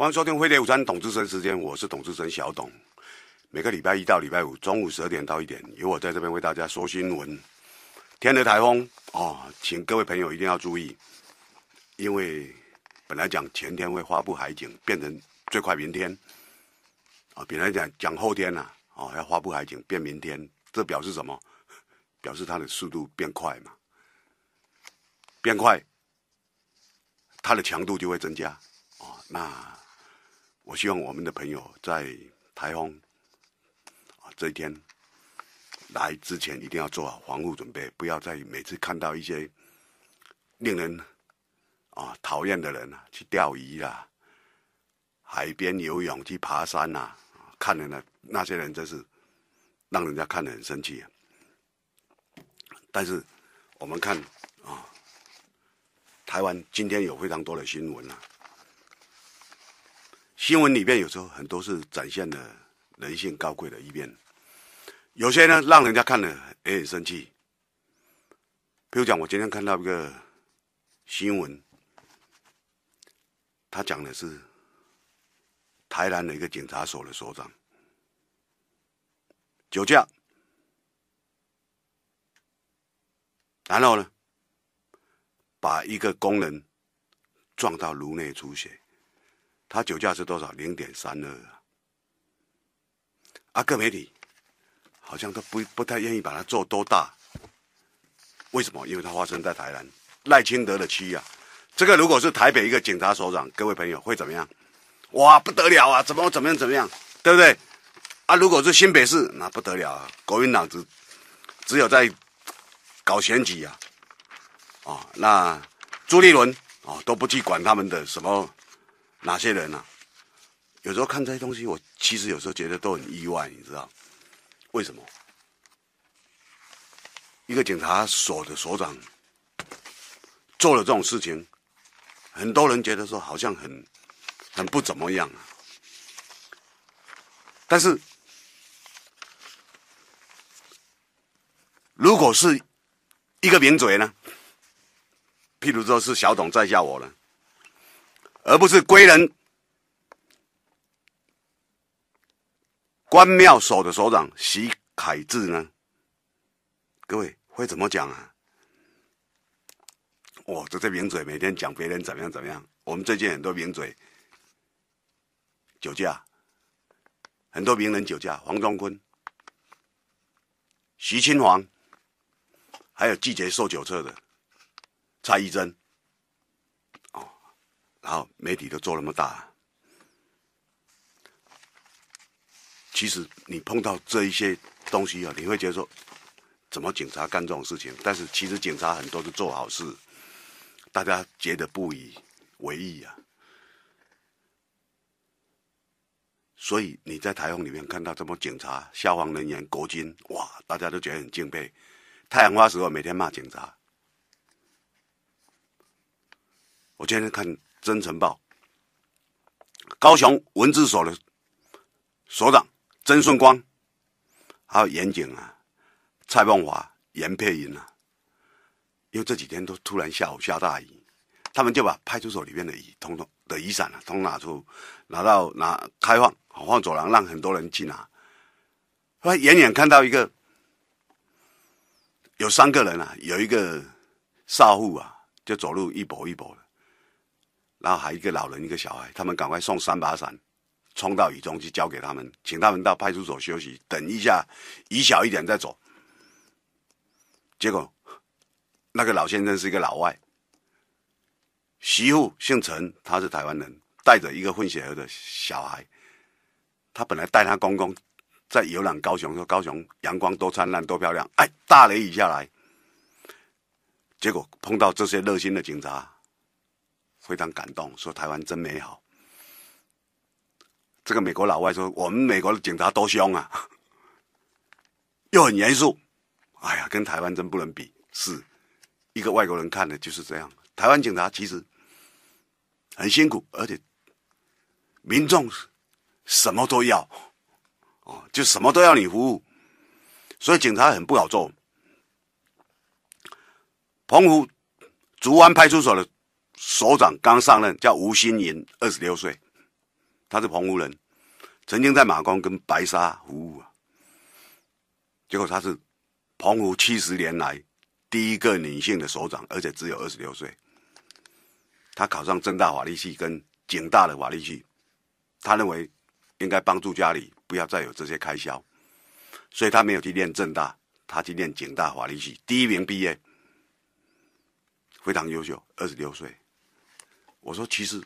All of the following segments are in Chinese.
欢迎收听《飞碟午餐董志生时间》，我是董志生小董。每个礼拜一到礼拜五中午十二点到一点，有我在这边为大家说新闻。天的台风哦，请各位朋友一定要注意，因为本来讲前天会发布海警，变成最快明天。哦，本来讲讲后天呐，哦，要发布海警变明天，这表示什么？表示它的速度变快嘛？变快，它的强度就会增加。哦，那。我希望我们的朋友在台风啊这一天来之前，一定要做好防护准备，不要再每次看到一些令人啊讨厌的人啊去钓鱼啦、海边游泳、去爬山呐，看的呢那些人真是让人家看得很生气。但是我们看啊，台湾今天有非常多的新闻啊。新闻里面有时候很多是展现了人性高贵的一面，有些呢让人家看了也很生气。比如讲，我今天看到一个新闻，他讲的是台南的一个警察所的所长酒驾，然后呢把一个工人撞到颅内出血。他酒驾是多少？零点三二啊！啊，各媒体好像都不不太愿意把它做多大。为什么？因为它发生在台南赖清德的区啊。这个如果是台北一个警察所长，各位朋友会怎么样？哇，不得了啊！怎么怎么样怎么样，对不对？啊，如果是新北市，那不得了啊！国民党只只有在搞选举啊。哦，那朱立伦哦都不去管他们的什么。哪些人呢？有时候看这些东西，我其实有时候觉得都很意外，你知道为什么？一个警察所的所长做了这种事情，很多人觉得说好像很很不怎么样啊。但是，如果是一个名嘴呢？譬如说是小董在下我呢？而不是归人关庙守的首长徐凯志呢？各位会怎么讲啊？哇，这这名嘴每天讲别人怎么样怎么样。我们最近很多名嘴酒驾，很多名人酒驾，黄忠坤、徐清煌，还有拒绝受酒测的蔡义珍。然后媒体都做那么大，其实你碰到这一些东西啊，你会觉得说，怎么警察干这种事情？但是其实警察很多是做好事，大家觉得不以为意啊。所以你在台风里面看到这么警察、消防人员、国军，哇，大家都觉得很敬佩。太阳花时候每天骂警察，我今天看。《真城报，高雄文字所的所长曾顺光，还有严景啊、蔡凤华、严佩云啊，因为这几天都突然下午下大雨，他们就把派出所里面的雨通通的雨伞啊，通拿出拿到拿开放好放走廊，让很多人去拿。后来远远看到一个，有三个人啊，有一个少妇啊，就走路一跛一跛的。然后还一个老人一个小孩，他们赶快送三把伞，冲到雨中去交给他们，请他们到派出所休息，等一下雨小一点再走。结果那个老先生是一个老外，媳妇姓陈，他是台湾人，带着一个混血儿的小孩。他本来带他公公在游览高雄，说高雄阳光多灿烂多漂亮，哎，大雷雨下来，结果碰到这些热心的警察。非常感动，说台湾真美好。这个美国老外说，我们美国的警察多凶啊，又很严肃。哎呀，跟台湾真不能比，是一个外国人看的就是这样。台湾警察其实很辛苦，而且民众什么都要，哦，就什么都要你服务，所以警察很不好做。澎湖竹湾派出所的。首长刚上任，叫吴新银，二十六岁，他是澎湖人，曾经在马光跟白沙服务啊。结果他是澎湖七十年来第一个女性的首长，而且只有二十六岁。他考上正大法律系跟警大的法律系，他认为应该帮助家里不要再有这些开销，所以他没有去念正大，他去念警大法律系第一名毕业，非常优秀，二十六岁。我说，其实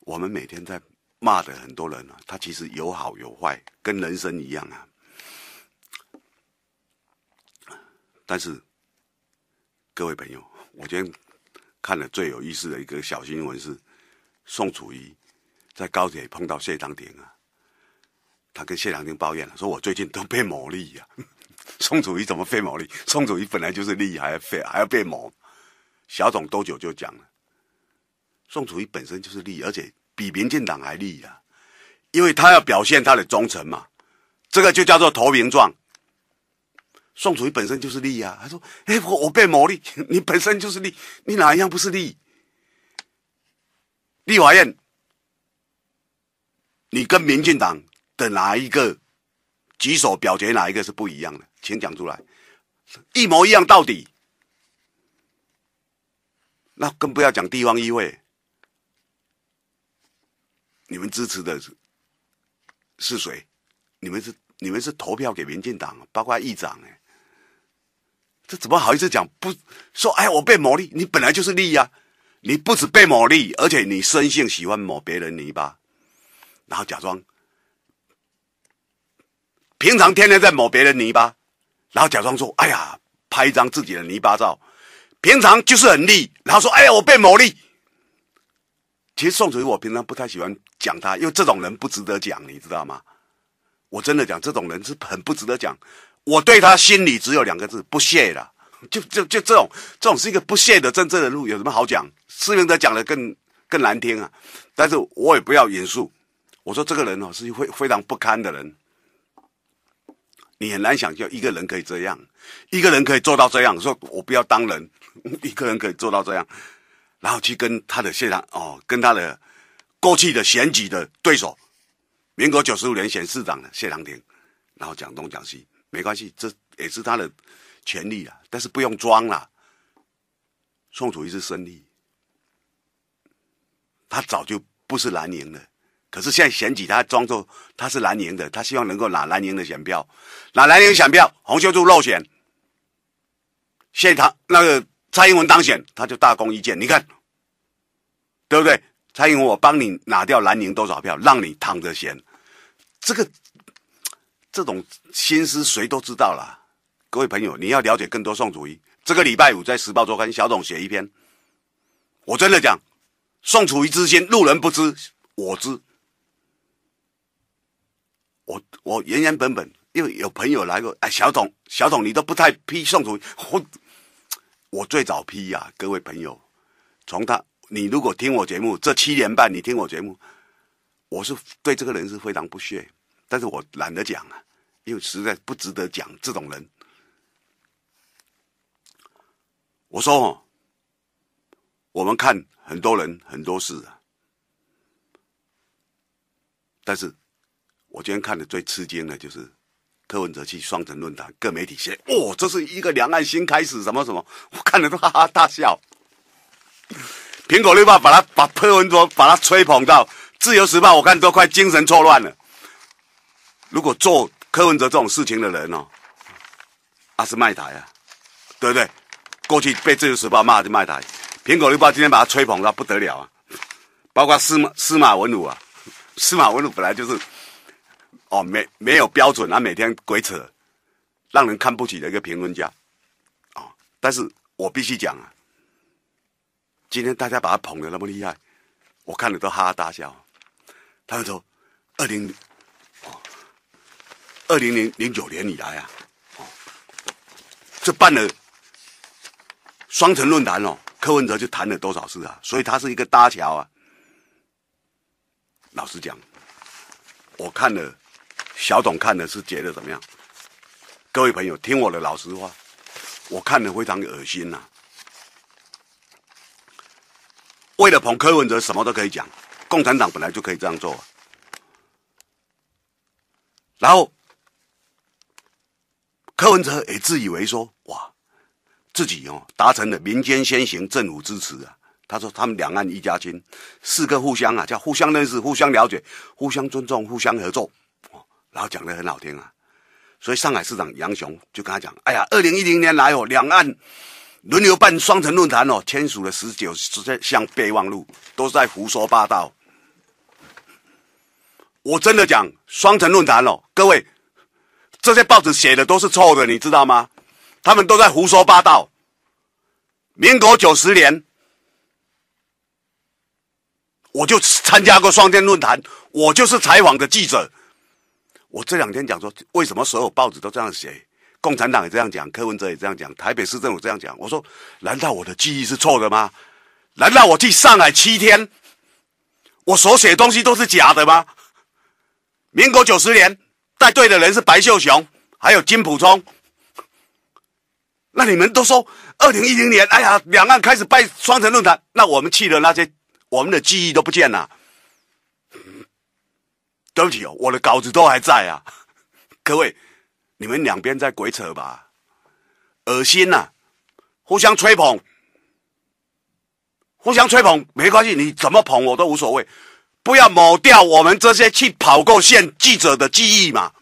我们每天在骂的很多人啊，他其实有好有坏，跟人生一样啊。但是各位朋友，我今天看了最有意思的一个小新闻是，宋楚瑜在高铁碰到谢长廷啊，他跟谢长廷抱怨了，说我最近都被牟利呀。宋楚瑜怎么被牟利？宋楚瑜本来就是利益，还要被还要被牟。小总多久就讲了？宋楚瑜本身就是利，而且比民进党还利啊，因为他要表现他的忠诚嘛，这个就叫做投名状。宋楚瑜本身就是利啊，他说：“哎，我我被谋利，你本身就是利，你哪一样不是利？”立法院，你跟民进党的哪一个举手表决，哪一个是不一样的？请讲出来，一模一样到底，那更不要讲地方议会。”你们支持的是是谁？你们是你们是投票给民进党，包括议长哎，这怎么好意思讲不？说哎，我被抹利，你本来就是利呀，你不止被抹利，而且你生性喜欢抹别人泥巴，然后假装平常天天在抹别人泥巴，然后假装说哎呀拍一张自己的泥巴照，平常就是很利，然后说哎呀我被抹利。其实宋楚瑜，我平常不太喜欢讲他，因为这种人不值得讲，你知道吗？我真的讲这种人是很不值得讲。我对他心里只有两个字：不屑了。就就就这种，这种是一个不屑的真正的路，有什么好讲？施明德讲的更更难听啊！但是我也不要严肃，我说这个人哦是会非常不堪的人，你很难想象一个人可以这样，一个人可以做到这样，说我不要当人，一个人可以做到这样。然后去跟他的谢长哦，跟他的过去的选举的对手，民国九十五年选市长的谢长廷，然后讲东讲西没关系，这也是他的权利啊，但是不用装了，宋楚瑜是胜利。他早就不是蓝营的，可是现在选举他装作他是蓝营的，他希望能够拿蓝营的选票，拿蓝营选票，洪秀柱落选，现长那个。蔡英文当选，他就大功一件，你看，对不对？蔡英文，我帮你拿掉蓝营多少票，让你躺着闲，这个，这种心思谁都知道啦。各位朋友，你要了解更多宋楚瑜，这个礼拜五在《时报周刊》，小董写一篇。我真的讲，宋楚瑜之心，路人不知，我知。我我原原本本，因为有朋友来过，哎，小董，小董，你都不太批宋楚瑜，我。我最早批呀，各位朋友，从他，你如果听我节目这七年半，你听我节目，我是对这个人是非常不屑，但是我懒得讲啊，因为实在不值得讲这种人。我说，我们看很多人很多事啊，但是我今天看的最吃惊的就是。柯文哲去双城论坛，各媒体写哦，这是一个两岸新开始，什么什么，我看了都哈哈大笑。苹果日报把他把柯文哲把他吹捧到《自由时报》，我看都快精神错乱了。如果做柯文哲这种事情的人哦，他是卖台啊，对不对？过去被《自由时报》骂的卖台，苹果日报今天把他吹捧到不得了啊。包括司马司马文儒啊，司马文儒本来就是。哦，没没有标准啊，每天鬼扯，让人看不起的一个评论家，啊！但是我必须讲啊，今天大家把他捧的那么厉害，我看了都哈哈大笑。他们说，二零，二零零零九年以来啊，哦，这办了双城论坛哦，柯文哲就谈了多少次啊，所以他是一个搭桥啊。老实讲，我看了。小董看的是觉得怎么样？各位朋友，听我的老实话，我看的非常恶心呐。为了捧柯文哲，什么都可以讲，共产党本来就可以这样做。然后柯文哲也自以为说：“哇，自己哦达成了民间先行，政府支持啊。”他说：“他们两岸一家亲，四个互相啊叫互相认识、互相了解、互相尊重、互相合作。”然后讲的很好听啊，所以上海市长杨雄就跟他讲：“哎呀，二零一零年来哦，两岸轮流办双城论坛哦，签署了十九十项备忘录，都是在胡说八道。”我真的讲双城论坛哦，各位这些报纸写的都是错的，你知道吗？他们都在胡说八道。民国九十年我就参加过双城论坛，我就是采访的记者。我这两天讲说，为什么所有报纸都这样写，共产党也这样讲，柯文哲也这样讲，台北市政府这样讲。我说，难道我的记忆是错的吗？难道我去上海七天，我所写东西都是假的吗？民国九十年带队的人是白秀雄，还有金普忠。那你们都说二零一零年，哎呀，两岸开始拜双城论坛，那我们去的那些，我们的记忆都不见了。对不起哦，我的稿子都还在啊！各位，你们两边在鬼扯吧，恶心呐！互相吹捧，互相吹捧没关系，你怎么捧我都无所谓，不要抹掉我们这些去跑过线记者的记忆嘛。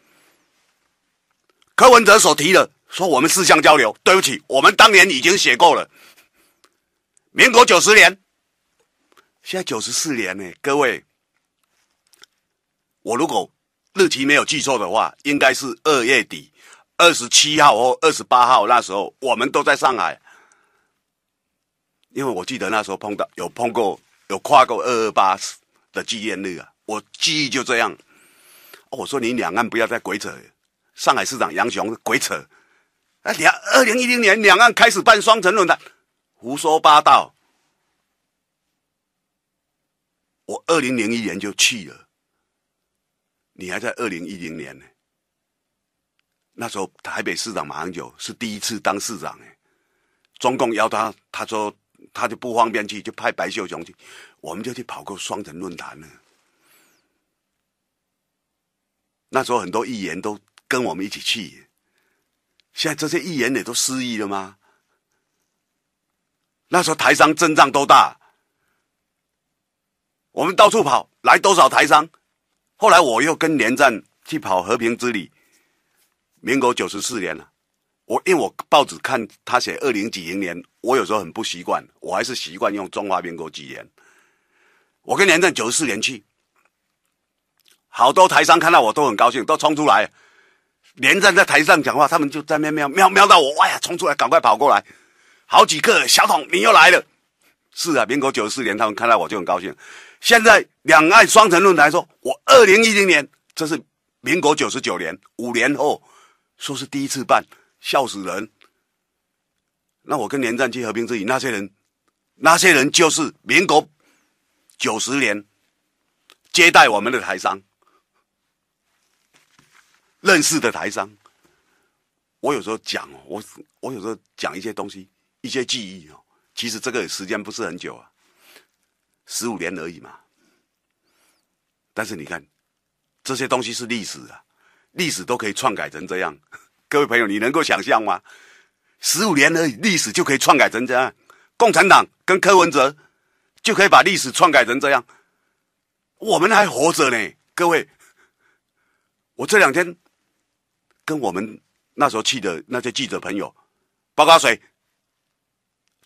柯文哲所提的说我们四项交流，对不起，我们当年已经写过了。民国九十年，现在九十四年呢，各位。我如果日期没有记错的话，应该是二月底二十七号或二十八号那时候，我们都在上海，因为我记得那时候碰到有碰过有跨过二二八的纪念日啊，我记忆就这样。我说你两岸不要再鬼扯，上海市长杨雄鬼扯，两二零一零年两岸开始办双城论坛，胡说八道。我二零零一年就去了。你还在二零一零年呢，那时候台北市长马英九是第一次当市长哎，中共邀他，他说他就不方便去，就派白秀雄去，我们就去跑过双城论坛呢。那时候很多议员都跟我们一起去，现在这些议员也都失忆了吗？那时候台商阵仗都大，我们到处跑，来多少台商？后来我又跟连战去跑和平之旅，民国九十四年了。我因为我报纸看他写二零几零年，我有时候很不习惯，我还是习惯用中华民国几年。我跟连战九十四年去，好多台商看到我都很高兴，都冲出来。连战在台上讲话，他们就在喵喵喵喵到我，哎呀，冲出来赶快跑过来。好几个小桶，你又来了。是啊，民国九十四年，他们看到我就很高兴。现在两岸双城论坛说，我二零一零年，这是民国九十九年五年后，说是第一次办，笑死人。那我跟连战去和平之旅，那些人，那些人就是民国九十年接待我们的台商，认识的台商。我有时候讲哦，我我有时候讲一些东西，一些记忆哦，其实这个时间不是很久啊。十五年而已嘛，但是你看，这些东西是历史啊，历史都可以篡改成这样。各位朋友，你能够想象吗？十五年而已，历史就可以篡改成这样，共产党跟柯文哲就可以把历史篡改成这样，我们还活着呢。各位，我这两天跟我们那时候去的那些记者朋友报告谁？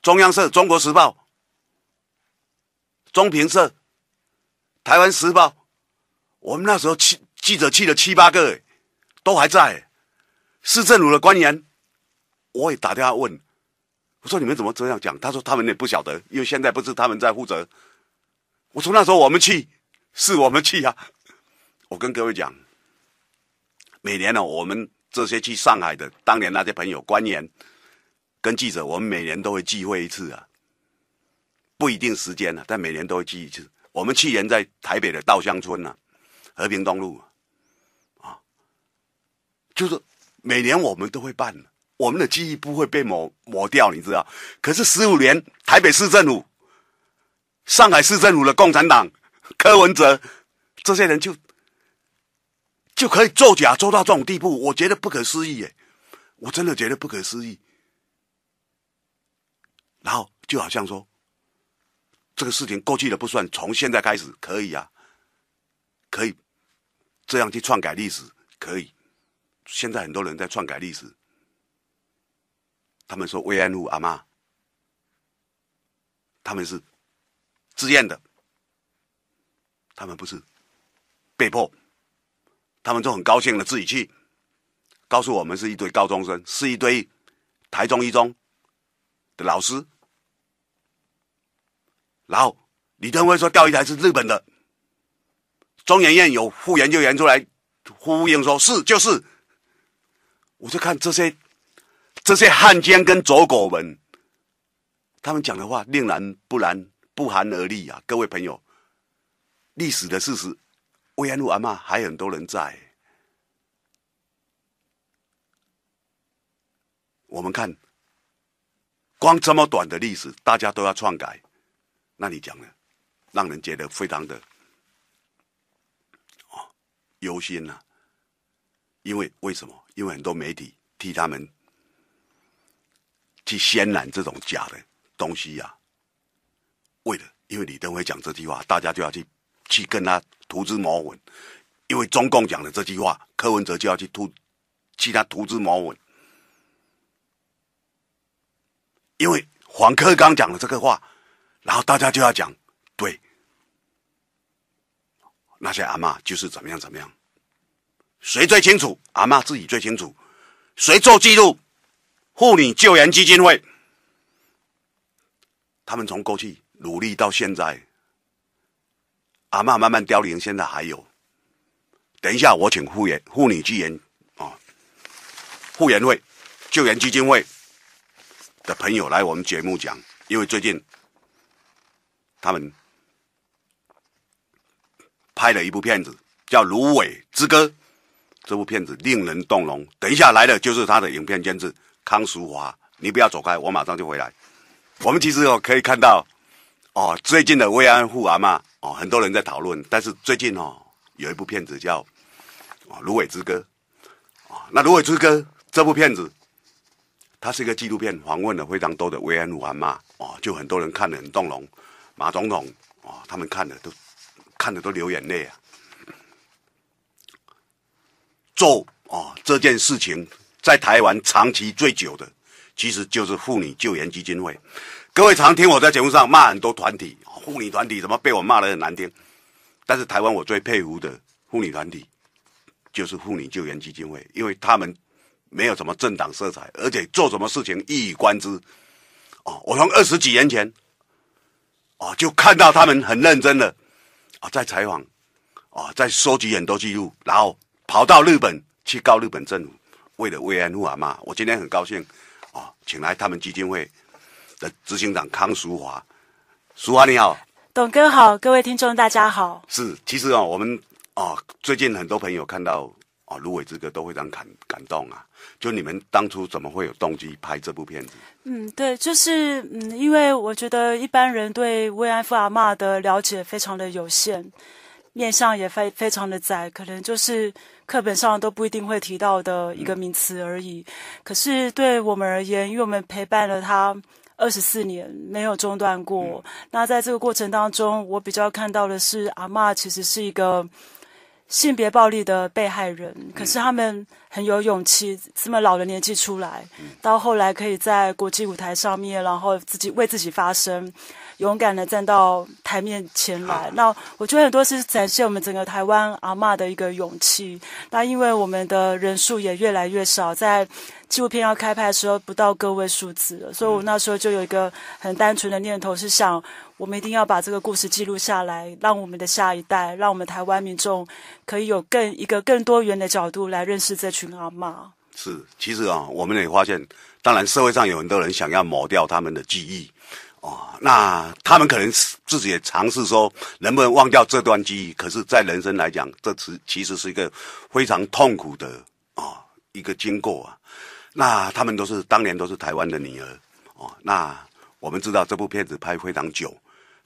中央社、中国时报。中评社、台湾时报，我们那时候去记者去了七八个，都还在。市政府的官员，我也打电话问，我说你们怎么这样讲？他说他们也不晓得，因为现在不是他们在负责。我说那时候我们去，是我们去啊。我跟各位讲，每年呢，我们这些去上海的当年那些朋友、官员跟记者，我们每年都会聚会一次啊。不一定时间呢，但每年都会记一次。我们去年在台北的稻香村呢，和平东路，啊，就是每年我们都会办，我们的记忆不会被抹抹掉，你知道？可是十五年，台北市政府、上海市政府的共产党 柯文哲这些人就就可以作假，做到这种地步，我觉得不可思议耶！我真的觉得不可思议。然后就好像说。这个事情过去了不算，从现在开始可以啊，可以这样去篡改历史，可以。现在很多人在篡改历史，他们说慰安妇阿妈，他们是自愿的，他们不是被迫，他们就很高兴的自己去告诉我们，是一堆高中生，是一堆台中一中的老师。然后，李登辉说：“钓鱼台是日本的。”中研院有副研究员出来呼应，说是就是。我就看这些这些汉奸跟走狗们，他们讲的话令人不然不寒而栗啊！各位朋友，历史的事实，慰安妇阿妈还很多人在。我们看，光这么短的历史，大家都要篡改。那你讲呢，让人觉得非常的啊忧心呐，因为为什么？因为很多媒体替他们去渲染这种假的东西呀。为了，因为李登辉讲这句话，大家就要去去跟他图之谋稳。因为中共讲的这句话，柯文哲就要去图，替他图之谋稳。因为黄克刚讲的这个话。然后大家就要讲，对，那些阿妈就是怎么样怎么样，谁最清楚？阿妈自己最清楚。谁做记录？妇女救援基金会，他们从过去努力到现在，阿妈慢慢凋零，现在还有。等一下，我请妇员、妇女救援啊，妇员会、救援基金会的朋友来我们节目讲，因为最近。他们拍了一部片子，叫《芦苇之歌》，这部片子令人动容。等一下来的就是他的影片监制康淑华，你不要走开，我马上就回来。我们其实哦可以看到，哦最近的慰安妇啊嘛，哦很多人在讨论。但是最近哦有一部片子叫《芦苇之歌》，哦、那《芦苇之歌》这部片子，它是一个纪录片，访问了非常多的慰安妇阿嘛，哦就很多人看得很动容。马总统啊，他们看的都看的都流眼泪啊！做啊这件事情，在台湾长期最久的，其实就是妇女救援基金会。各位常听我在节目上骂很多团体，妇女团体怎么被我骂的很难听。但是台湾我最佩服的妇女团体，就是妇女救援基金会，因为他们没有什么政党色彩，而且做什么事情一以贯之。哦，我从二十几年前。哦，就看到他们很认真的，啊，在采访，啊，在收集很多记录，然后跑到日本去告日本政府，为了慰安妇啊嘛。我今天很高兴，啊，请来他们基金会的执行长康淑华，淑华你好，董哥好，各位听众大家好。是，其实啊，我们啊，最近很多朋友看到。啊，芦苇之歌都非常感感动啊！就你们当初怎么会有动机拍这部片子？嗯，对，就是嗯，因为我觉得一般人对慰安妇阿妈的了解非常的有限，面相也非非常的窄，可能就是课本上都不一定会提到的一个名词而已。可是对我们而言，因为我们陪伴了她二十四年，没有中断过。那在这个过程当中，我比较看到的是阿妈其实是一个。性别暴力的被害人，可是他们很有勇气，这么老的年纪出来，到后来可以在国际舞台上面，然后自己为自己发声。勇敢地站到台面前来，那我觉得很多是展现我们整个台湾阿妈的一个勇气。那因为我们的人数也越来越少，在纪录片要开拍的时候不到个位数字了，所以我那时候就有一个很单纯的念头，是想我们一定要把这个故事记录下来，让我们的下一代，让我们台湾民众可以有更一个更多元的角度来认识这群阿妈。是，其实啊，我们也发现，当然社会上有很多人想要抹掉他们的记忆。哦，那他们可能是自己也尝试说能不能忘掉这段记忆，可是，在人生来讲，这次其实是一个非常痛苦的哦一个经过啊。那他们都是当年都是台湾的女儿哦。那我们知道这部片子拍非常久，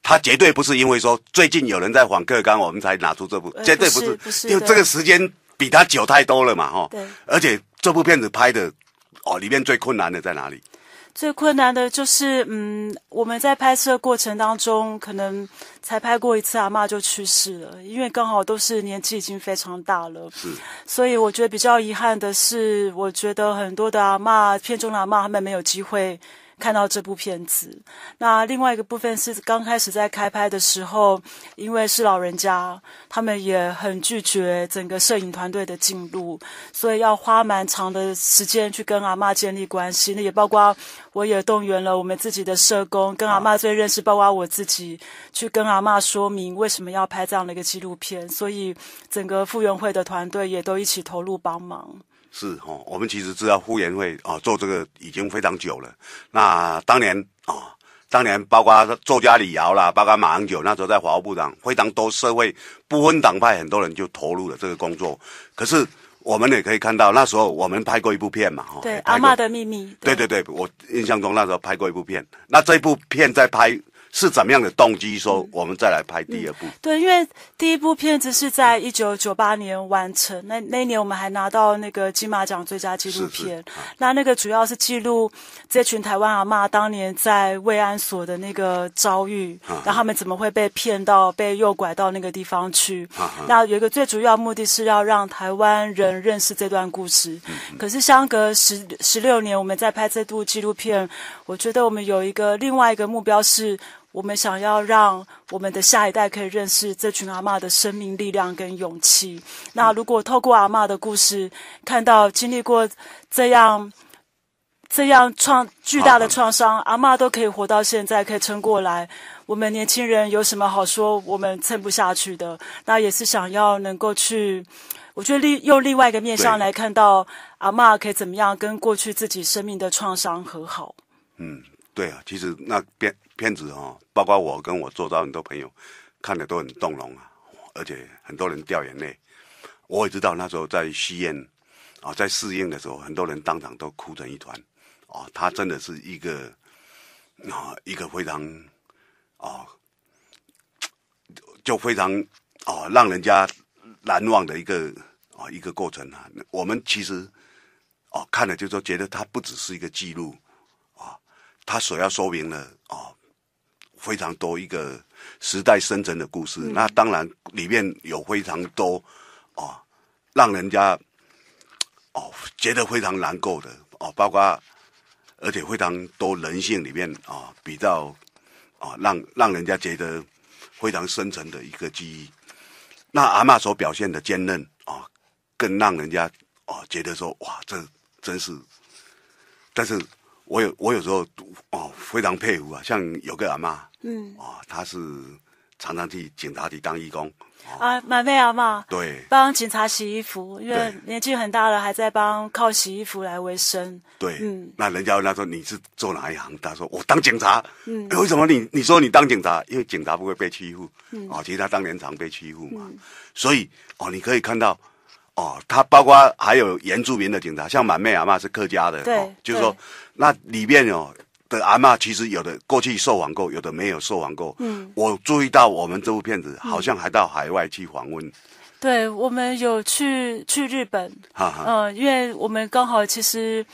他绝对不是因为说最近有人在访客刚，我们才拿出这部，绝对不是，因为这个时间比他久太多了嘛哈。对，而且这部片子拍的哦，里面最困难的在哪里？最困难的就是，嗯，我们在拍摄过程当中，可能才拍过一次阿妈就去世了，因为刚好都是年纪已经非常大了，所以我觉得比较遗憾的是，我觉得很多的阿妈，片中的阿妈他们没有机会。看到这部片子，那另外一个部分是刚开始在开拍的时候，因为是老人家，他们也很拒绝整个摄影团队的进入，所以要花蛮长的时间去跟阿妈建立关系。那也包括我也动员了我们自己的社工跟阿妈最认识，包括我自己去跟阿妈说明为什么要拍这样的一个纪录片，所以整个傅园慧的团队也都一起投入帮忙。是哦，我们其实知道傅园慧啊做这个已经非常久了。那当年啊，当年包括作家李敖啦，包括马英九那时候在华务部长，非常多社会不分党派，很多人就投入了这个工作。可是我们也可以看到，那时候我们拍过一部片嘛，对《阿妈的秘密》。对对对，我印象中那时候拍过一部片。那这部片在拍。是怎么样的动机？说我们再来拍第二部。对，因为第一部片子是在一九九八年完成，那那一年我们还拿到那个金马奖最佳纪录片。那那个主要是记录这群台湾阿妈当年在慰安所的那个遭遇，然后他们怎么会被骗到、被诱拐到那个地方去。那有一个最主要目的是要让台湾人认识这段故事。可是相隔十十六年，我们在拍这部纪录片，我觉得我们有一个另外一个目标是。我们想要让我们的下一代可以认识这群阿妈的生命力量跟勇气。那如果透过阿妈的故事，看到经历过这样这样创巨大的创伤，阿妈都可以活到现在，可以撑过来，我们年轻人有什么好说？我们撑不下去的？那也是想要能够去，我觉得另用另外一个面向来看到阿妈可以怎么样跟过去自己生命的创伤和好。嗯，对啊，其实那边片子哦，包括我跟我做到很多朋友看的都很动容啊，而且很多人掉眼泪。我也知道那时候在戏院啊，在试映的时候，很多人当场都哭成一团哦，他真的是一个啊，一个非常啊，就非常啊，让人家难忘的一个啊一个过程啊。我们其实哦，看了，就说觉得他不只是一个记录啊，他所要说明的啊。非常多一个时代深沉的故事，那当然里面有非常多哦，让人家哦觉得非常难过的哦，包括而且非常多人性里面啊比较啊让让人家觉得非常深沉的一个记忆。那阿妈所表现的坚韧啊，更让人家哦觉得说哇，这真是。但是我有我有时候哦非常佩服啊，像有个阿妈。嗯哦，他是常常替警察局当义工啊，满妹阿妈对，帮警察洗衣服，因为年纪很大了，还在帮靠洗衣服来维生。对，嗯，那人家问他说你是做哪一行？他说我当警察。嗯，为什么你你说你当警察？因为警察不会被欺负。嗯，哦，其实他当年常被欺负嘛，所以哦，你可以看到哦，他包括还有原住民的警察，像满妹阿妈是客家的，对，就是说那里面哦，的阿妈其实有的过去受网购，有的没有受网购。嗯，我注意到我们这部片子好像还到海外去访问。对我们有去去日本，嗯，因为我们刚好其实。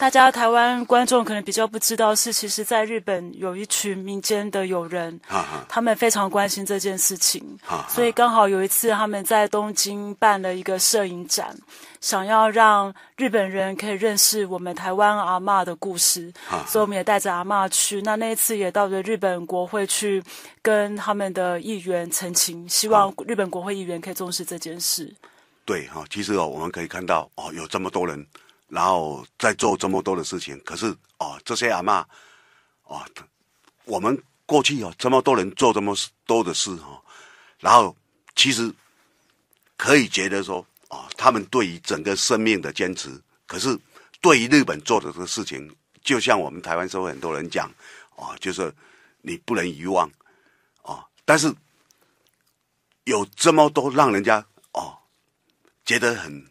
大家台湾观众可能比较不知道，是其实在日本有一群民间的友人，他们非常关心这件事情，所以刚好有一次他们在东京办了一个摄影展，想要让日本人可以认识我们台湾阿嬷的故事，所以我们也带着阿嬷去。那那一次也到了日本国会去跟他们的议员澄清，希望日本国会议员可以重视这件事。对哈，其实哦，我们可以看到哦，有这么多人。然后再做这么多的事情，可是哦，这些阿妈，哦，我们过去哦，这么多人做这么多的事哈，然后其实可以觉得说，哦，他们对于整个生命的坚持，可是对于日本做的这个事情，就像我们台湾社会很多人讲，哦，就是你不能遗忘，哦，但是有这么多让人家哦觉得很。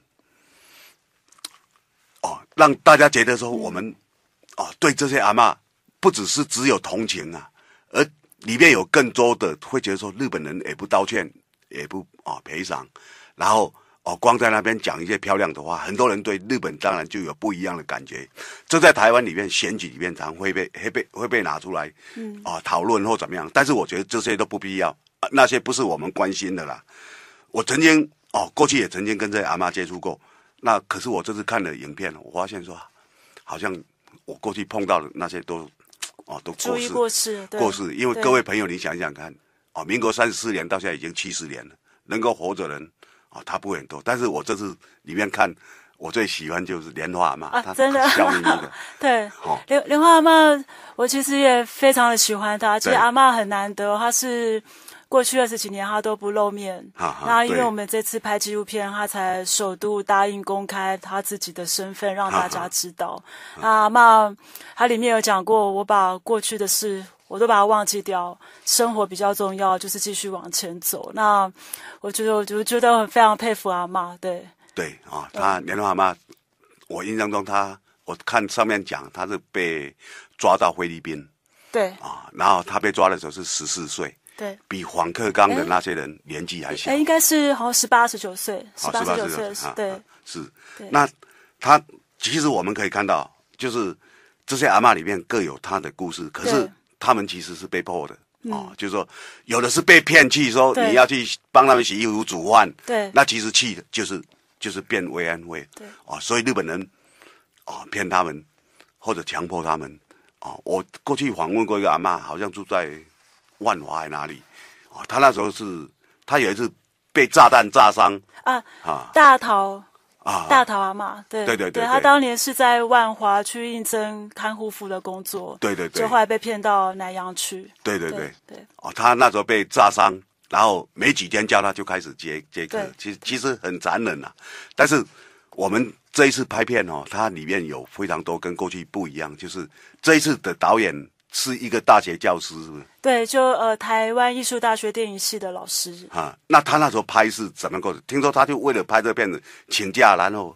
哦，让大家觉得说我们，哦，对这些阿妈，不只是只有同情啊，而里面有更多的会觉得说日本人也不道歉，也不啊赔偿，然后哦光在那边讲一些漂亮的话，很多人对日本当然就有不一样的感觉。这在台湾里面选举里面常会被、会被、会被拿出来，嗯，啊讨论或怎么样。但是我觉得这些都不必要，那些不是我们关心的啦。我曾经哦，过去也曾经跟这些阿妈接触过。那可是我这次看了影片，我发现说，好像我过去碰到的那些都，哦，都过世过世。因为各位朋友，你想想看，哦，民国三十四年到现在已经七十年了，能够活着人，哦，他不会很多。但是我这次里面看，我最喜欢就是莲花阿妈。真的的。对，莲莲花阿妈，我其实也非常的喜欢她，而且阿妈很难得，她是。过去二十几年，他都不露面。那因为我们这次拍纪录片，他才首度答应公开他自己的身份，让大家知道。啊，那他里面有讲过，我把过去的事我都把它忘记掉，生活比较重要，就是继续往前走。那我觉得，我就得，我觉得，非常佩服阿妈。对，对，啊，他连阿妈，我印象中他，我看上面讲他是被抓到菲律宾。对，啊，然后他被抓的时候是十四岁。比黄克刚的那些人年纪还小，哎，应该是好像十八、十九岁，十八、十九岁，对，是。那他其实我们可以看到，就是这些阿妈里面各有他的故事，可是他们其实是被迫的啊，就是说有的是被骗，去说你要去帮他们洗衣服煮饭，对，那其实去就是就是变慰安慰，对，啊，所以日本人啊骗他们或者强迫他们啊，我过去访问过一个阿妈，好像住在。万华在哪里？哦，他那时候是，他有一次被炸弹炸伤啊啊！大逃啊，大逃啊嘛，对对对对，他当年是在万华去应征看护服的工作，对对对，后来被骗到南杨去，对对对对。哦，他那时候被炸伤，然后没几天，叫他就开始接接客，其实其实很残忍呐。但是我们这一次拍片哦，它里面有非常多跟过去不一样，就是这一次的导演。是一个大学教师，是不？对，就呃，台湾艺术大学电影系的老师啊。那他那时候拍是怎么过的？听说他就为了拍这片子请假，然后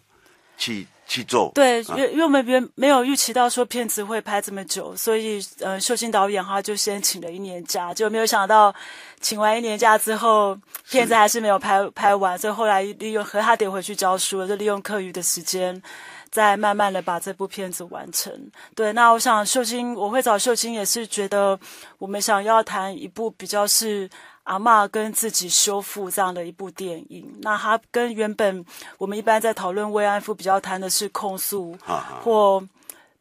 去去做。对，因因为没没有预期到说片子会拍这么久，所以呃，秀心导演哈就先请了一年假，就没有想到请完一年假之后，片子还是没有拍拍完，所以后来利用和他得回去教书，就利用课余的时间。在慢慢的把这部片子完成。对，那我想秀晶，我会找秀晶，也是觉得我们想要谈一部比较是阿嬷跟自己修复这样的一部电影。那他跟原本我们一般在讨论慰安妇，比较谈的是控诉或。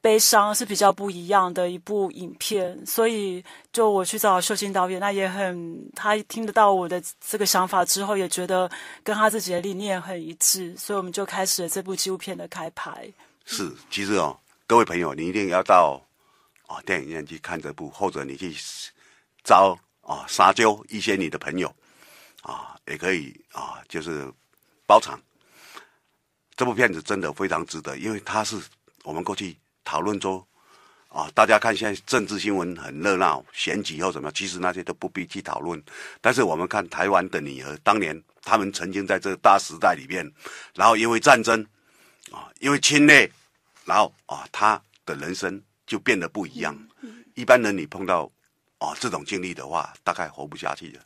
悲伤是比较不一样的一部影片，所以就我去找秀清导演，那也很他听得到我的这个想法之后，也觉得跟他自己的理念很一致，所以我们就开始了这部纪录片的开拍。是，其实哦，各位朋友，你一定要到啊电影院去看这部，或者你去招啊撒娇一些你的朋友啊，也可以啊，就是包场。这部片子真的非常值得，因为它是我们过去。讨论中，啊，大家看现在政治新闻很热闹，选举后怎么？其实那些都不必去讨论。但是我们看台湾的女儿，当年他们曾经在这个大时代里面，然后因为战争，啊，因为侵略，然后啊，他的人生就变得不一样。一般人你碰到，啊，这种经历的话，大概活不下去的。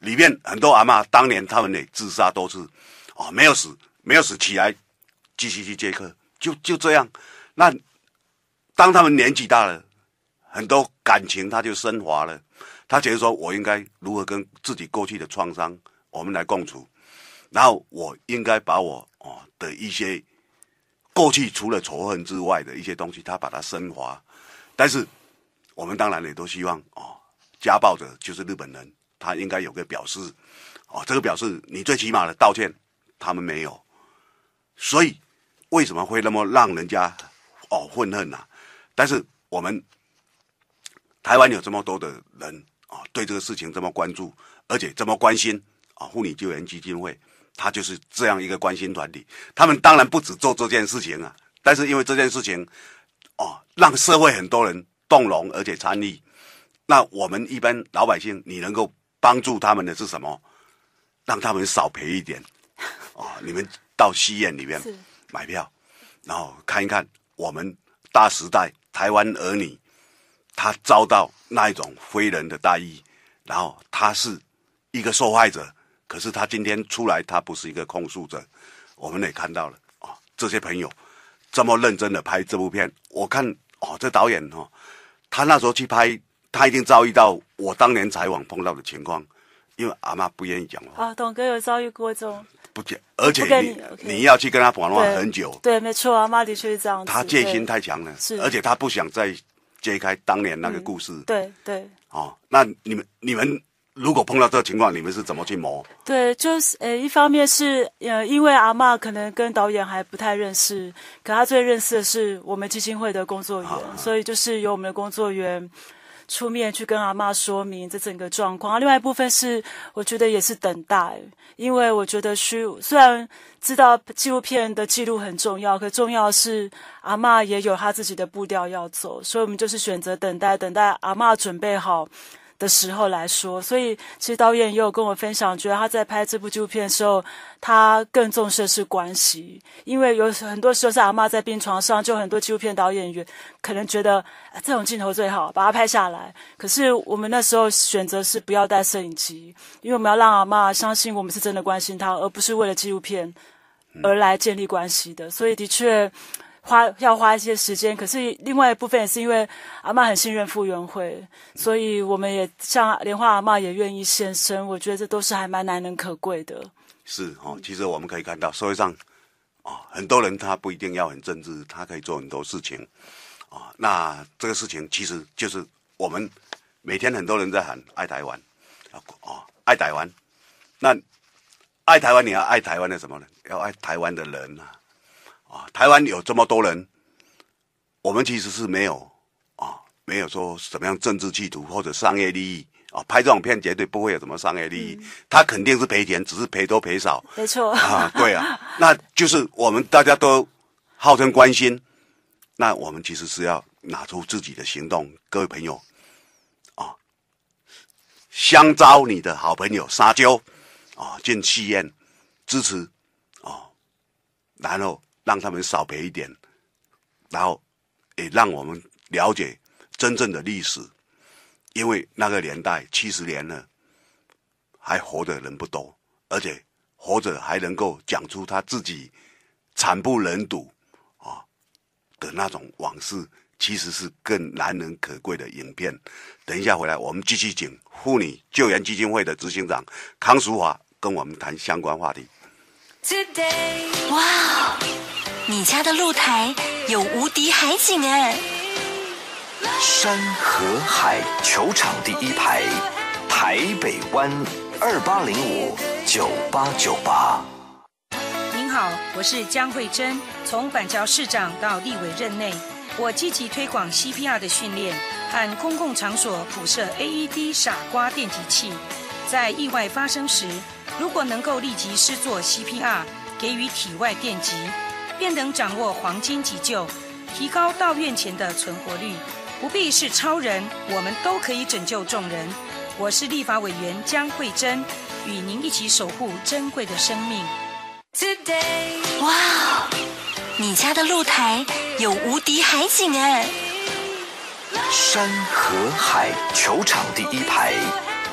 里面很多阿妈，当年他们也自杀多次，啊，没有死，没有死起来，继续去接客，就就这样。那当他们年纪大了，很多感情他就升华了，他觉得说我应该如何跟自己过去的创伤我们来共处，然后我应该把我哦的一些过去除了仇恨之外的一些东西，他把它升华。但是我们当然也都希望哦，家暴者就是日本人，他应该有个表示哦，这个表示你最起码的道歉，他们没有，所以为什么会那么让人家哦愤恨呢？但是我们台湾有这么多的人啊，对这个事情这么关注，而且这么关心啊。护理救援基金会，它就是这样一个关心团体。他们当然不止做这件事情啊，但是因为这件事情，哦，让社会很多人动容，而且参与。那我们一般老百姓，你能够帮助他们的是什么？让他们少赔一点啊！你们到戏院里面买票，然后看一看我们大时代。台湾儿女，他遭到那一种非人的待遇，然后他是一个受害者，可是他今天出来，他不是一个控诉者。我们也看到了啊，这些朋友这么认真的拍这部片，我看哦，这导演哦，他那时候去拍，他一定遭遇到我当年采访碰到的情况。因为阿妈不愿意讲话。啊，董哥有遭遇过这种。不讲，而且你你要去跟他盘话很久。对，没错，阿妈的确是这样子。他戒心太强了，而且他不想再揭开当年那个故事。对对。哦，那你们你们如果碰到这情况，你们是怎么去磨？对，就是呃，一方面是呃，因为阿妈可能跟导演还不太认识，可他最认识的是我们基金会的工作员，所以就是由我们的工作员。出面去跟阿妈说明这整个状况，另外一部分是我觉得也是等待，因为我觉得需虽然知道纪录片的记录很重要，可重要是阿妈也有她自己的步调要走，所以我们就是选择等待，等待阿妈准备好。的时候来说，所以其实导演也有跟我分享，觉得他在拍这部纪录片的时候，他更重视的是关系，因为有很多时候是阿妈在病床上，就很多纪录片导演员可能觉得这种镜头最好把它拍下来。可是我们那时候选择是不要带摄影机，因为我们要让阿妈相信我们是真的关心她，而不是为了纪录片而来建立关系的。所以的确。花要花一些时间，可是另外一部分也是因为阿妈很信任傅园慧，所以我们也像莲花阿妈也愿意献身，我觉得这都是还蛮难能可贵的。是哦，其实我们可以看到社会上啊，很多人他不一定要很政治，他可以做很多事情啊。那这个事情其实就是我们每天很多人在喊爱台湾啊，哦，爱台湾，那爱台湾你要爱台湾的什么呢？要爱台湾的人啊。啊，台湾有这么多人，我们其实是没有啊，没有说怎么样政治企图或者商业利益啊，拍这种片绝对不会有什么商业利益，他肯定是赔钱，只是赔多赔少。没错啊，对啊，那就是我们大家都号称关心，那我们其实是要拿出自己的行动，各位朋友啊，相招你的好朋友撒娇啊，进戏院支持啊，然后。让他们少赔一点，然后也让我们了解真正的历史，因为那个年代七十年了，还活的人不多，而且活着还能够讲出他自己惨不忍睹啊的那种往事，其实是更难能可贵的影片。等一下回来，我们继续请妇女救援基金会的执行长康淑华跟我们谈相关话题。你家的露台有无敌海景哎！山和海球场第一排，台北湾二八零五九八九八。您好，我是江慧珍。从板桥市长到立委任内，我积极推广 CPR 的训练和公共场所普设 AED 傻瓜电击器。在意外发生时，如果能够立即施作 CPR，给予体外电击。便能掌握黄金急救，提高到院前的存活率。不必是超人，我们都可以拯救众人。我是立法委员江慧珍，与您一起守护珍贵的生命。哇，你家的露台有无敌海景哎！山和海球场第一排，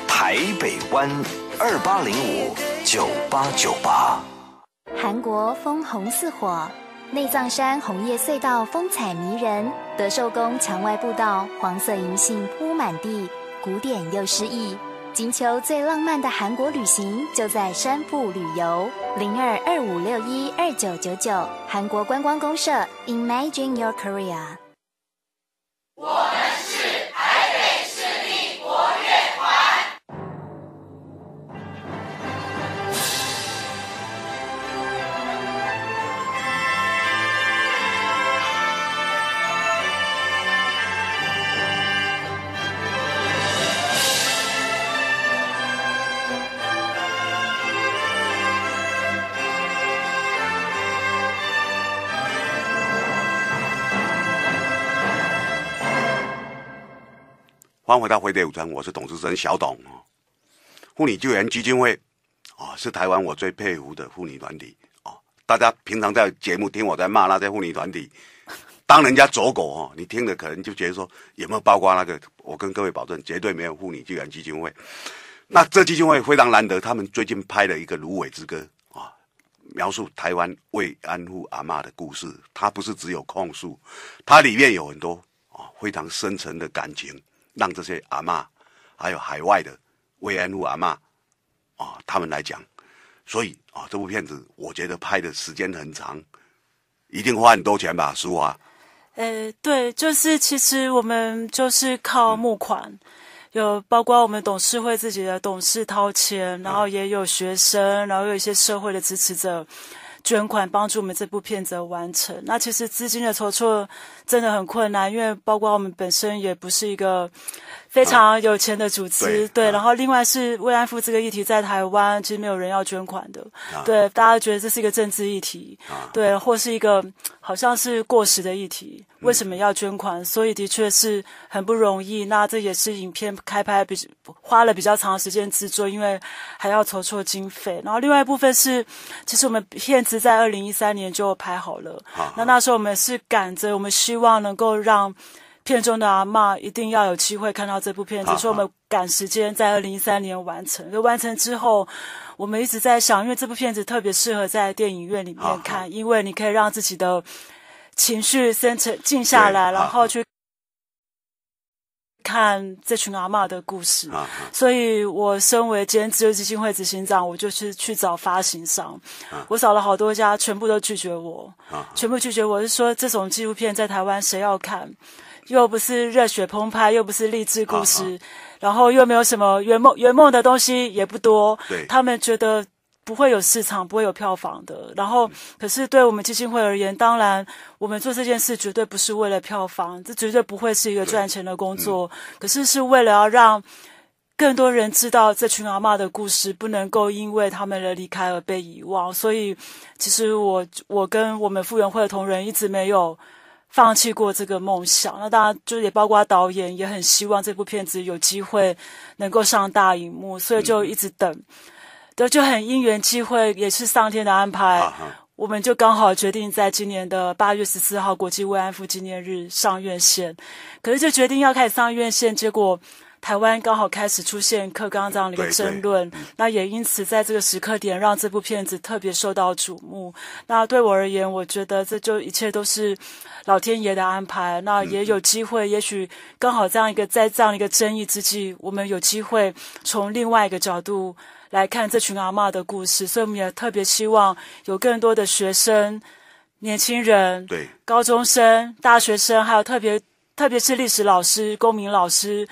台北湾二八零五九八九八。韩国枫红似火，内藏山红叶隧道风采迷人。德寿宫墙外步道，黄色银杏铺满地，古典又诗意。金秋最浪漫的韩国旅行，就在山步旅游零二二五六一二九九九韩国观光公社，Imagine Your Korea。欢迎回到《飞碟午餐》，我是董事长小董。哦，妇女救援基金会，啊，是台湾我最佩服的妇女团体。哦。大家平常在节目听我在骂那些妇女团体，当人家走狗。哦，你听的可能就觉得说有没有包括那个，我跟各位保证，绝对没有妇女救援基金会。那这基金会非常难得，他们最近拍了一个《芦苇之歌》啊，描述台湾慰安妇阿妈的故事。它不是只有控诉，它里面有很多啊非常深沉的感情。让这些阿妈，还有海外的慰安妇阿妈，啊，他们来讲，所以啊，这部片子我觉得拍的时间很长，一定花很多钱吧？苏华。呃，对，就是其实我们就是靠募款，有包括我们董事会自己的董事掏钱，然后也有学生，然后有一些社会的支持者。捐款帮助我们这部片子完成。那其实资金的筹措真的很困难，因为包括我们本身也不是一个。非常有钱的组织，对，然后另外是慰安妇这个议题，在台湾其实没有人要捐款的，对，大家觉得这是一个政治议题，对，或是一个好像是过时的议题，为什么要捐款？所以的确是很不容易。那这也是影片开拍比花了比较长时间制作，因为还要筹措经费。然后另外一部分是，其实我们片子在二零一三年就拍好了，那那时候我们是赶着，我们希望能够让。片中的阿嬷一定要有机会看到这部片子。所以我们赶时间，在二零一三年完成。就完成之后，我们一直在想，因为这部片子特别适合在电影院里面看，因为你可以让自己的情绪先沉静下来，然后去看这群阿嬷的故事。所以，我身为兼自由基金会执行长，我就去去找发行商。我找了好多家，全部都拒绝我，全部拒绝我，是说这种纪录片在台湾谁要看？又不是热血澎湃，又不是励志故事，然后又没有什么圆梦圆梦的东西，也不多。对，他们觉得不会有市场，不会有票房的。然后，可是对我们基金会而言，当然我们做这件事绝对不是为了票房，这绝对不会是一个赚钱的工作。可是是为了要让更多人知道这群阿妈的故事，不能够因为他们的离开而被遗忘。所以，其实我我跟我们傅园会的同仁一直没有。放弃过这个梦想，那当然就也包括导演，也很希望这部片子有机会能够上大荧幕，所以就一直等，然就很因缘机会，也是上天的安排，我们就刚好决定在今年的八月十四号国际慰安妇纪念日上院线，可是就决定要开始上院线，结果。台湾刚好开始出现课纲这样的争论，那也因此在这个时刻点，让这部片子特别受到瞩目。那对我而言，我觉得这就一切都是老天爷的安排。那也有机会，也许刚好这样一个在这样一个争议之际，我们有机会从另外一个角度来看这群阿嬷的故事。所以我们也特别希望有更多的学生、年轻人、高中生、大学生，还有特别特别是历史老师、公民老师。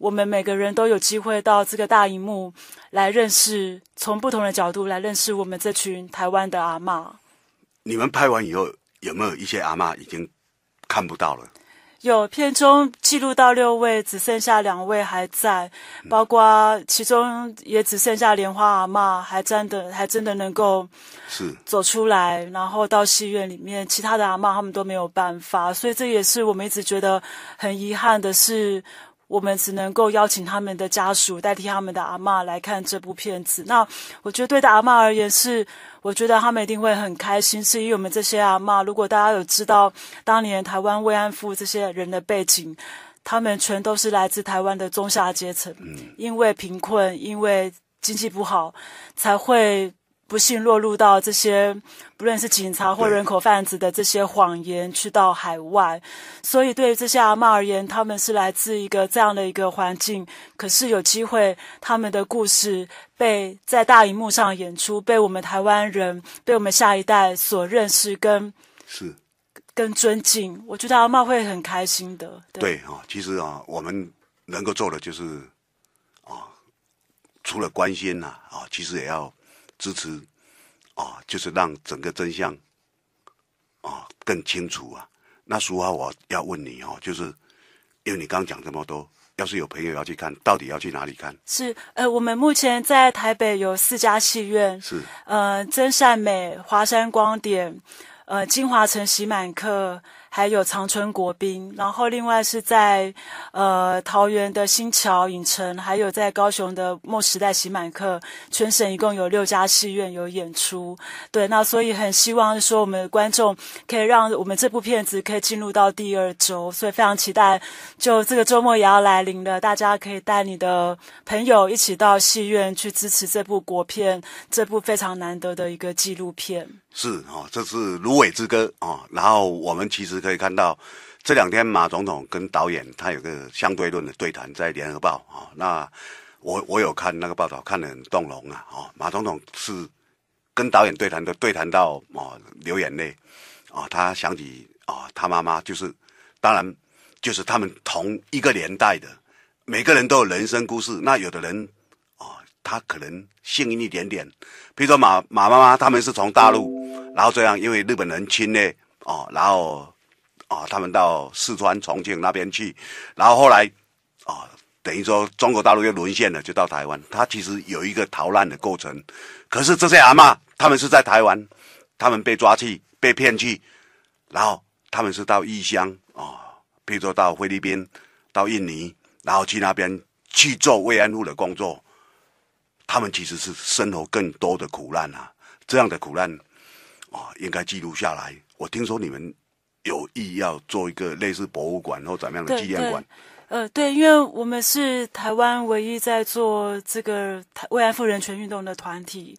我们每个人都有机会到这个大荧幕来认识，从不同的角度来认识我们这群台湾的阿妈。你们拍完以后，有没有一些阿妈已经看不到了？有片中记录到六位，只剩下两位还在，包括其中也只剩下莲花阿妈还真的还真的能够是走出来，然后到戏院里面，其他的阿妈他们都没有办法，所以这也是我们一直觉得很遗憾的事。我们只能够邀请他们的家属代替他们的阿妈来看这部片子。那我觉得，对的阿妈而言是，我觉得他们一定会很开心。是因为我们这些阿妈，如果大家有知道当年台湾慰安妇这些人的背景，他们全都是来自台湾的中下阶层，因为贫困，因为经济不好，才会。不幸落入到这些不论是警察或人口贩子的这些谎言，去到海外。所以对于这些阿妈而言，他们是来自一个这样的一个环境，可是有机会他们的故事被在大荧幕上演出，被我们台湾人、被我们下一代所认识跟是跟尊敬。我觉得阿妈会很开心的。对啊，其实啊，我们能够做的就是啊，除了关心呐啊，其实也要。支持，哦，就是让整个真相，啊，更清楚啊。那俗话我要问你哦，就是因为你刚刚讲这么多，要是有朋友要去看到底要去哪里看？是，呃，我们目前在台北有四家戏院，是，呃，真善美、华山光点、呃，金华城喜满客。还有长春国宾，然后另外是在呃桃园的新桥影城，还有在高雄的末时代喜满客，全省一共有六家戏院有演出。对，那所以很希望说我们观众可以让我们这部片子可以进入到第二周，所以非常期待，就这个周末也要来临了，大家可以带你的朋友一起到戏院去支持这部国片，这部非常难得的一个纪录片。是啊，这是《芦苇之歌》啊。然后我们其实可以看到，这两天马总统跟导演他有个相对论的对谈在联合报啊。那我我有看那个报道，看得很动容啊。哦，马总统是跟导演对谈的，对谈到哦流眼泪啊。他想起啊，他妈妈就是，当然就是他们同一个年代的，每个人都有人生故事。那有的人。他可能幸运一点点，比如说马马妈妈他们是从大陆，然后这样，因为日本人侵略哦，然后，啊，他们到四川重庆那边去，然后后来，啊，等于说中国大陆又沦陷了，就到台湾。他其实有一个逃难的过程，可是这些阿妈他们是在台湾，他们被抓去被骗去，然后他们是到异乡，啊，比如说到菲律宾、到印尼，然后去那边去做慰安妇的工作。他们其实是生活更多的苦难啊，这样的苦难，啊，应该记录下来。我听说你们有意要做一个类似博物馆或怎么样的纪念馆。呃，对，因为我们是台湾唯一在做这个慰安妇人权运动的团体，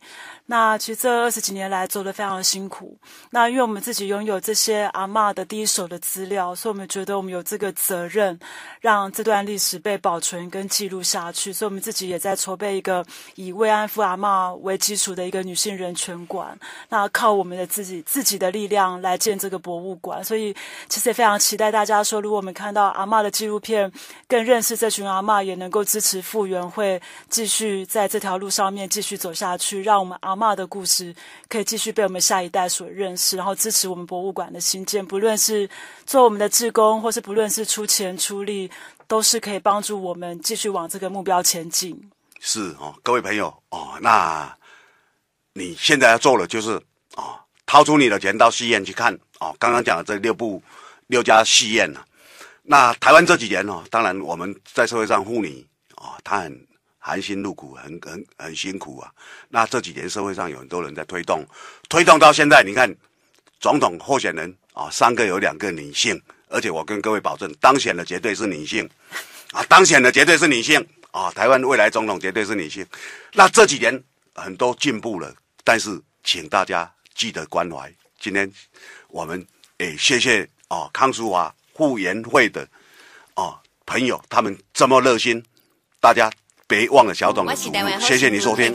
那其实这二十几年来做的非常辛苦。那因为我们自己拥有这些阿嬷的第一手的资料，所以我们觉得我们有这个责任，让这段历史被保存跟记录下去。所以我们自己也在筹备一个以慰安妇阿嬷为基础的一个女性人权馆，那靠我们的自己自己的力量来建这个博物馆。所以其实也非常期待大家说，如果我们看到阿嬷的纪录片。更认识这群阿妈，也能够支持傅园会继续在这条路上面继续走下去，让我们阿妈的故事可以继续被我们下一代所认识，然后支持我们博物馆的新建，不论是做我们的志工，或是不论是出钱出力，都是可以帮助我们继续往这个目标前进。是哦，各位朋友哦，那你现在要做的就是哦，掏出你的钱到戏院去看哦，刚刚讲的这六部六家戏院呢。那台湾这几年哦，当然我们在社会上妇女啊，她很含辛茹苦，很很很辛苦啊。那这几年社会上有很多人在推动，推动到现在，你看，总统候选人啊，三个有两个女性，而且我跟各位保证，当选的绝对是女性，啊，当选的绝对是女性，啊，台湾未来总统绝对是女性。那这几年很多进步了，但是请大家记得关怀。今天我们哎，谢谢哦，康淑华。傅园慧的哦朋友，他们这么热心，大家别忘了小董，的谢谢你收听。